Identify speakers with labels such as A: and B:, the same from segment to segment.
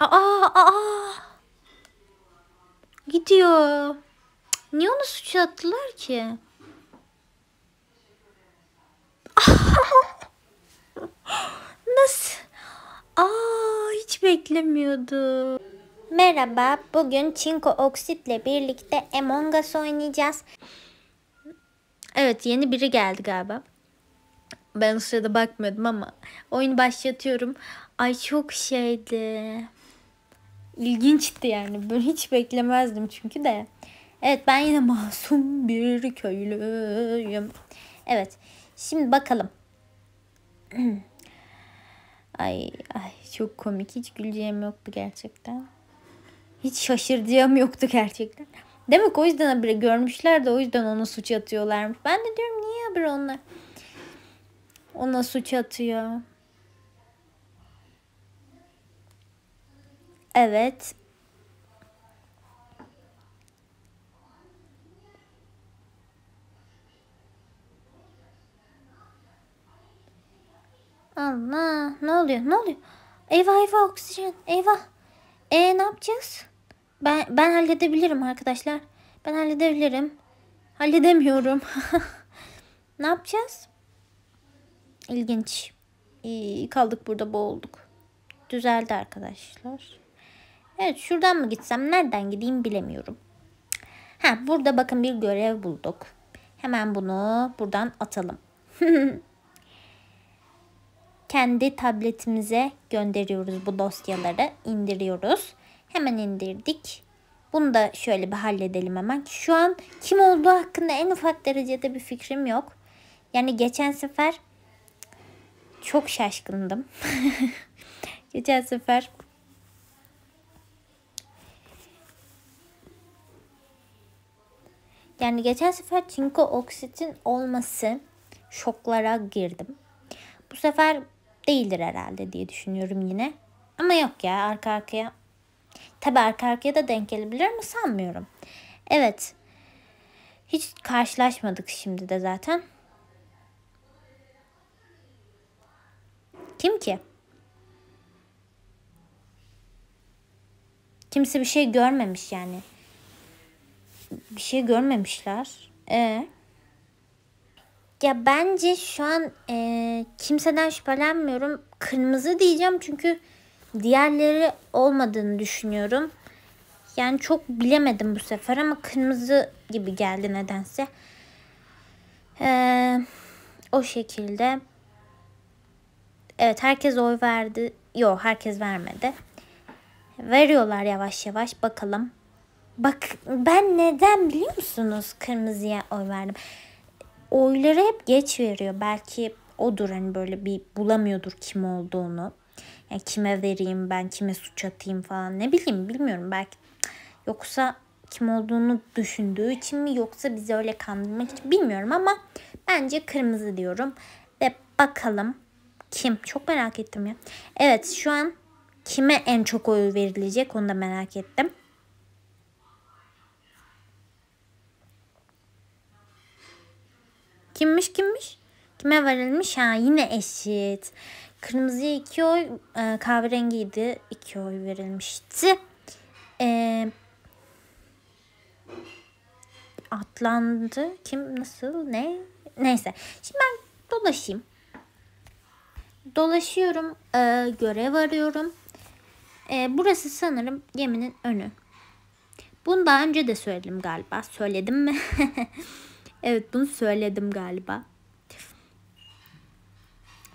A: Aa, aa. Gidiyor. niye onu suça attılar ki? Nasıl? Aa, hiç beklemiyordum. Merhaba, bugün çinko oksitle birlikte Among Us oynayacağız. Evet, yeni biri geldi galiba. Ben o sırada bakmıyordum ama oyunu başlatıyorum. Ay çok şeydi ilginçti yani. Böyle hiç beklemezdim çünkü de. Evet ben yine masum bir köylüyüm. Evet. Şimdi bakalım. ay ay çok komik. Hiç güleceğim yoktu gerçekten. Hiç şaşıracağım yoktu gerçekten. Demek o yüzden bile görmüşler de o yüzden ona suç atıyorlarmış. Ben de diyorum niye habire onlar ona suç atıyor. Evet. Allah ne oluyor ne oluyor? Eyvah eyvah oksijen eyvah. E ne yapacağız? Ben ben halledebilirim arkadaşlar. Ben halledebilirim. Halledemiyorum. ne yapacağız? İlginç. İyi, kaldık burada boğulduk. Düzeldi arkadaşlar. Evet şuradan mı gitsem nereden gideyim bilemiyorum. Ha burada bakın bir görev bulduk. Hemen bunu buradan atalım. Kendi tabletimize gönderiyoruz bu dosyaları. indiriyoruz. Hemen indirdik. Bunu da şöyle bir halledelim hemen. Şu an kim olduğu hakkında en ufak derecede bir fikrim yok. Yani geçen sefer çok şaşkındım. geçen sefer Yani geçen sefer çinko oksitin olması şoklara girdim. Bu sefer değildir herhalde diye düşünüyorum yine. Ama yok ya arka arkaya. Tabi arka arkaya da denk gelebilir mi sanmıyorum. Evet. Hiç karşılaşmadık şimdi de zaten. Kim ki? Kimse bir şey görmemiş yani bir şey görmemişler. E ya bence şu an e, kimseden şüphelenmiyorum. Kırmızı diyeceğim çünkü diğerleri olmadığını düşünüyorum. Yani çok bilemedim bu sefer ama kırmızı gibi geldi nedense. Ee, o şekilde. Evet herkes oy verdi. Yok herkes vermedi. Veriyorlar yavaş yavaş bakalım. Bak ben neden biliyor musunuz kırmızıya oy verdim? Oyları hep geç veriyor. Belki odur hani böyle bir bulamıyordur kim olduğunu. Yani kime vereyim ben kime suç atayım falan ne bileyim bilmiyorum belki. Yoksa kim olduğunu düşündüğü için mi yoksa bizi öyle kandırmak için bilmiyorum ama bence kırmızı diyorum. Ve bakalım kim? Çok merak ettim ya. Evet şu an kime en çok oy verilecek onu da merak ettim. Kimmiş kimmiş? Kime verilmiş? Ha yine eşit. Kırmızıya iki oy, e, kahverengiye iki oy verilmişti. E, atlandı. Kim, nasıl, ne? Neyse. Şimdi ben dolaşayım. Dolaşıyorum. E, görev arıyorum. E, burası sanırım geminin önü. Bunu daha önce de söyledim galiba. Söyledim mi? Evet bunu söyledim galiba.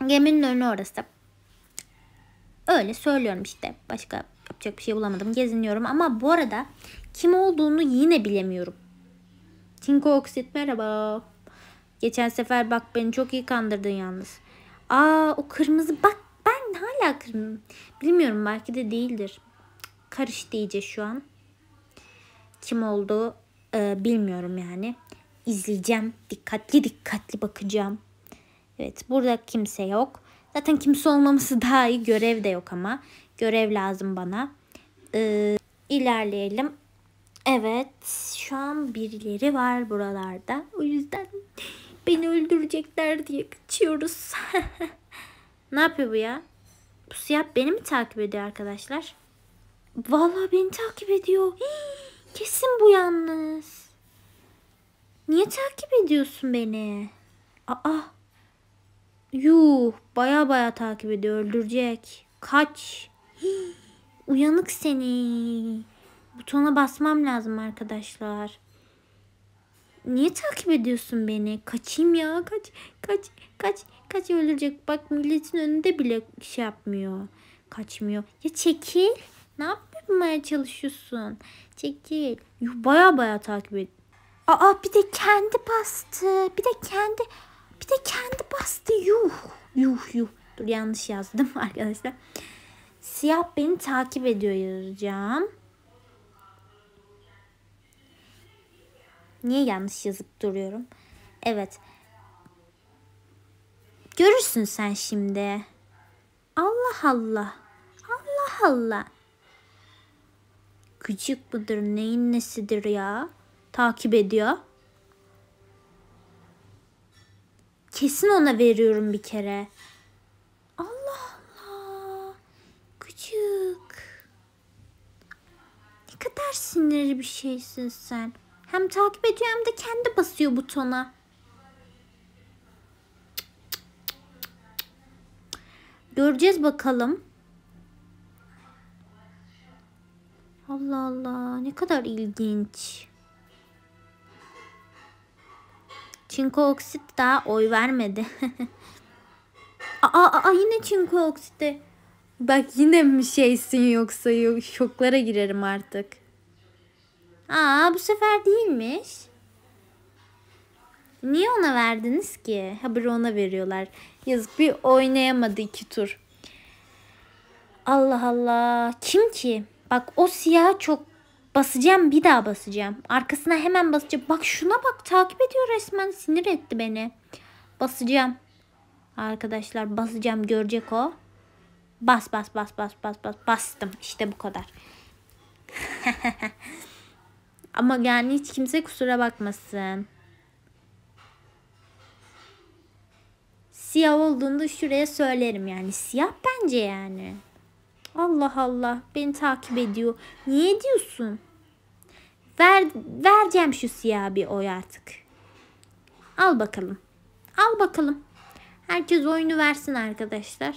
A: Geminin önü orası. Öyle söylüyorum işte. Başka yapacak bir şey bulamadım. Geziniyorum ama bu arada kim olduğunu yine bilemiyorum. Tinko Oksit merhaba. Geçen sefer bak beni çok iyi kandırdın yalnız. Aa o kırmızı bak ben hala kırmızı. Bilmiyorum belki de değildir. Karıştı iyice şu an. Kim olduğu e, bilmiyorum yani izleyeceğim. Dikkatli dikkatli bakacağım. Evet burada kimse yok. Zaten kimse olmaması daha iyi. Görev de yok ama. Görev lazım bana. Ee, ilerleyelim. Evet şu an birileri var buralarda. O yüzden beni öldürecekler diye kaçıyoruz. ne yapıyor bu ya? Bu siyah beni mi takip ediyor arkadaşlar? Vallahi beni takip ediyor. Hii, kesin bu yalnız. Niye takip ediyorsun beni? Aa. Yuh baya baya takip ediyor öldürecek. Kaç. uyanık seni. Butona basmam lazım arkadaşlar. Niye takip ediyorsun beni? Kaçayım ya kaç kaç kaç kaç öldürecek. Bak milletin önünde bile şey yapmıyor. Kaçmıyor. Ya çekil. Ne yapmaya çalışıyorsun? Çekil. Yuh baya baya takip ediyor Aa bir de kendi bastı. Bir de kendi bir de kendi bastı. Yuh yuh yuh. Dur yanlış yazdım arkadaşlar. Siyah beni takip ediyor yazacağım. Niye yanlış yazıp duruyorum? Evet. Görürsün sen şimdi. Allah Allah. Allah Allah. Küçük mudur neyin nesidir ya? takip ediyor. Kesin ona veriyorum bir kere. Allah Allah. Küçük. Ne kadar sinirli bir şeysin sen. Hem takip ediyor hem de kendi basıyor butona. Göreceğiz bakalım. Allah Allah ne kadar ilginç. Çinko oksit daha oy vermedi. aa, aa yine çinko oksite. Bak yine mi şeysin yoksa yok, şoklara girerim artık. Aa bu sefer değilmiş. Niye ona verdiniz ki? Haberi ona veriyorlar. Yazık bir oynayamadı iki tur. Allah Allah. Kim ki? Bak o siyah çok Basacağım bir daha basacağım. Arkasına hemen basacağım. Bak şuna bak takip ediyor resmen. Sinir etti beni. Basacağım. Arkadaşlar basacağım görecek o. Bas bas bas bas bas bas. Bastım işte bu kadar. Ama yani hiç kimse kusura bakmasın. Siyah olduğunda şuraya söylerim yani. Siyah bence yani. Allah Allah beni takip ediyor. Niye diyorsun? Ver, vereceğim şu siyah bir oy artık. Al bakalım. Al bakalım. Herkes oyunu versin arkadaşlar.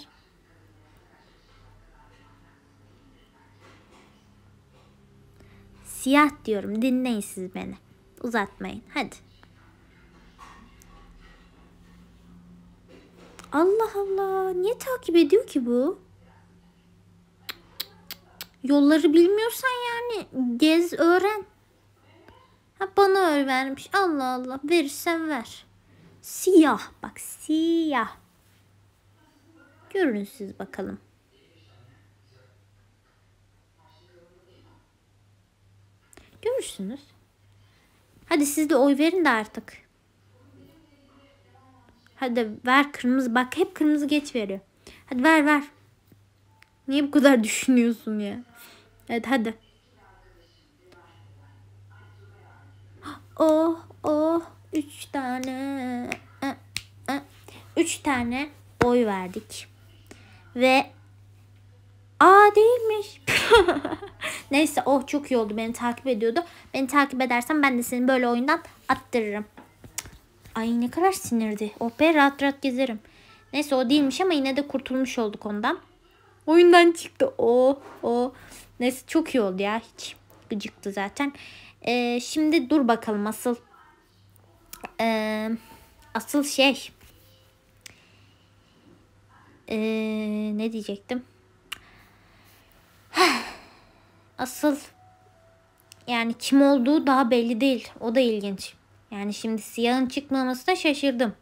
A: Siyah diyorum. Dinleyin siz beni. Uzatmayın. Hadi. Allah Allah. Niye takip ediyor ki bu? Yolları bilmiyorsan yani gez öğren. Ha, bana öyle vermiş. Allah Allah verirsen ver. Siyah bak siyah. Görün siz bakalım. Görürsünüz. Hadi siz de oy verin de artık. Hadi ver kırmızı. Bak hep kırmızı geç veriyor. Hadi ver ver. Niye bu kadar düşünüyorsun ya? Evet hadi. Oh oh üç tane e, e, üç tane oy verdik. Ve Aa değilmiş. Neyse oh çok iyi oldu beni takip ediyordu. Beni takip edersen ben de seni böyle oyundan attırırım. Ay ne kadar sinirdi. Oh be rahat rahat gezerim. Neyse o değilmiş ama yine de kurtulmuş olduk ondan. Oyundan çıktı. O o. Neyse çok iyi oldu ya. Hiç gıcıktı zaten. Ee, şimdi dur bakalım asıl. Ee, asıl şey. Ee, ne diyecektim? Asıl yani kim olduğu daha belli değil. O da ilginç. Yani şimdi siyahın çıkmamasına şaşırdım.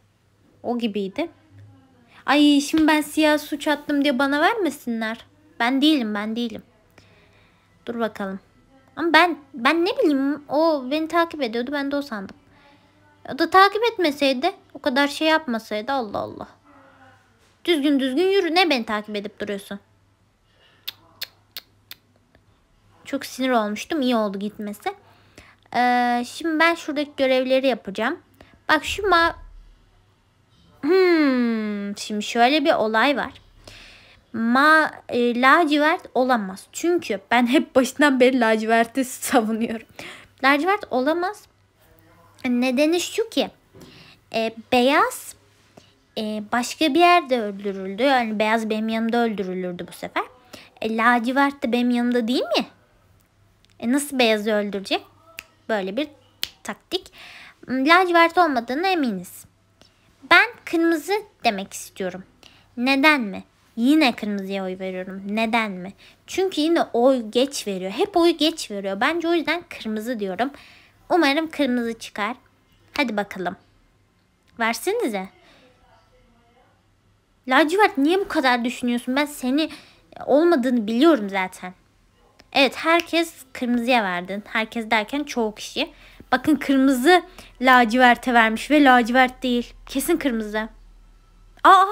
A: O gibiydi. Ay şimdi ben siyah suç attım diye bana vermesinler. Ben değilim ben değilim. Dur bakalım. Ama ben ben ne bileyim o beni takip ediyordu ben de o sandım. O da takip etmeseydi o kadar şey yapmasaydı Allah Allah. Düzgün düzgün yürü ne beni takip edip duruyorsun. Çok sinir olmuştum iyi oldu gitmesi. Ee, şimdi ben şuradaki görevleri yapacağım. Bak şu ma Hmm, şimdi şöyle bir olay var. Ma e, lacivert olamaz. Çünkü ben hep başından beri laciverti savunuyorum. Lacivert olamaz. Nedeni şu ki e, beyaz e, başka bir yerde öldürüldü. Yani beyaz benim yanımda öldürülürdü bu sefer. E, lacivert de benim yanımda değil mi? E, nasıl beyazı öldürecek? Böyle bir taktik. Hmm, lacivert olmadığına eminiz. Ben kırmızı demek istiyorum. Neden mi? Yine kırmızıya oy veriyorum. Neden mi? Çünkü yine oy geç veriyor. Hep oy geç veriyor. Bence o yüzden kırmızı diyorum. Umarım kırmızı çıkar. Hadi bakalım. Versinize. Lacivert niye bu kadar düşünüyorsun? Ben seni olmadığını biliyorum zaten. Evet herkes kırmızıya verdin. Herkes derken çoğu kişi. Bakın kırmızı laciverte vermiş ve lacivert değil. Kesin kırmızı. Aa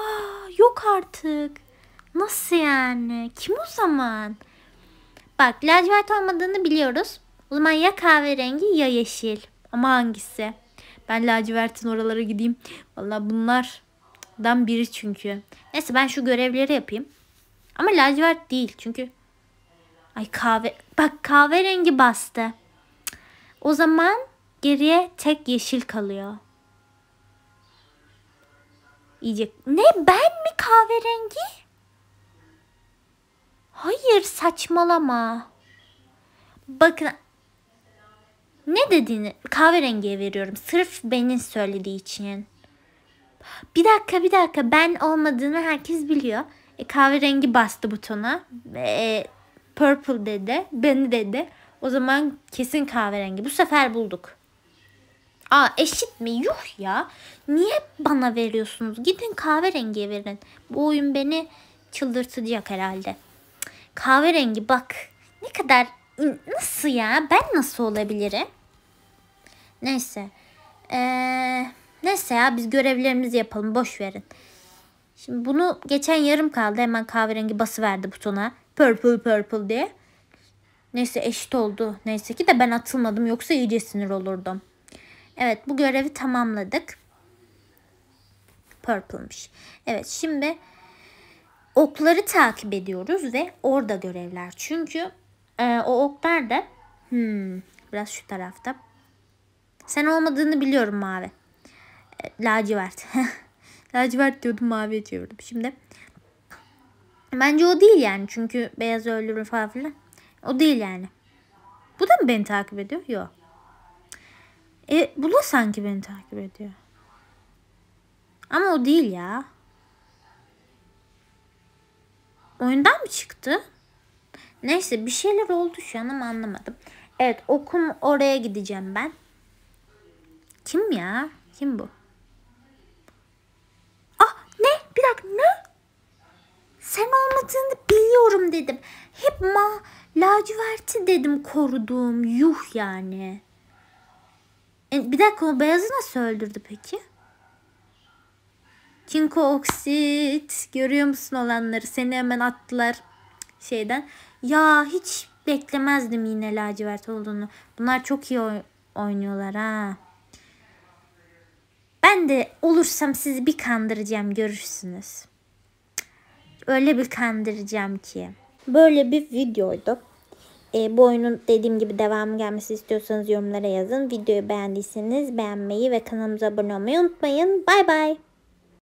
A: yok artık. Nasıl yani? Kim o zaman? Bak lacivert olmadığını biliyoruz. O zaman ya kahverengi ya yeşil. Ama hangisi? Ben lacivertin oralara gideyim. Valla bunlardan biri çünkü. Neyse ben şu görevleri yapayım. Ama lacivert değil çünkü. Ay kahve. Bak kahverengi bastı. O zaman Geriye tek yeşil kalıyor. İyice... Ne ben mi kahverengi? Hayır saçmalama. Bakın ne dediğini kahverengiye veriyorum. Sırf benim söylediği için. Bir dakika bir dakika ben olmadığını herkes biliyor. E, kahverengi bastı butona. E, purple dedi. Beni dedi. O zaman kesin kahverengi. Bu sefer bulduk. Aa eşit mi? Yuh ya. Niye bana veriyorsunuz? Gidin kahverengiye verin. Bu oyun beni çıldırtacak herhalde. Kahverengi bak. Ne kadar nasıl ya? Ben nasıl olabilirim? Neyse. Ee, neyse ya biz görevlerimizi yapalım. Boş verin. Şimdi bunu geçen yarım kaldı. Hemen kahverengi bası verdi butona. Purple purple diye. Neyse eşit oldu. Neyse ki de ben atılmadım. Yoksa iyice sinir olurdum. Evet bu görevi tamamladık. Purple'mış. Evet şimdi okları takip ediyoruz ve orada görevler. Çünkü e, o oklar da hmm, biraz şu tarafta. Sen olmadığını biliyorum mavi. E, lacivert. lacivert diyordum mavi çevirdim. Şimdi bence o değil yani. Çünkü beyaz öldürür falan filan. O değil yani. Bu da mı beni takip ediyor? Yok. E bu da sanki beni takip ediyor. Ama o değil ya. Oyundan mı çıktı? Neyse bir şeyler oldu şu an ama anlamadım. Evet okum oraya gideceğim ben. Kim ya? Kim bu? Ah ne? Bir dakika ne? Sen olmadığını biliyorum dedim. Hep ma laciverti dedim koruduğum yuh yani. E, bir dakika o beyazı nasıl öldürdü peki? Kinko oksit. Görüyor musun olanları? Seni hemen attılar şeyden. Ya hiç beklemezdim yine lacivert olduğunu. Bunlar çok iyi oynuyorlar ha. Ben de olursam sizi bir kandıracağım görürsünüz. Öyle bir kandıracağım ki. Böyle bir videoydu. E, bu oyunun dediğim gibi devamı gelmesi istiyorsanız yorumlara yazın. Videoyu beğendiyseniz beğenmeyi ve kanalımıza abone olmayı unutmayın. Bay bay.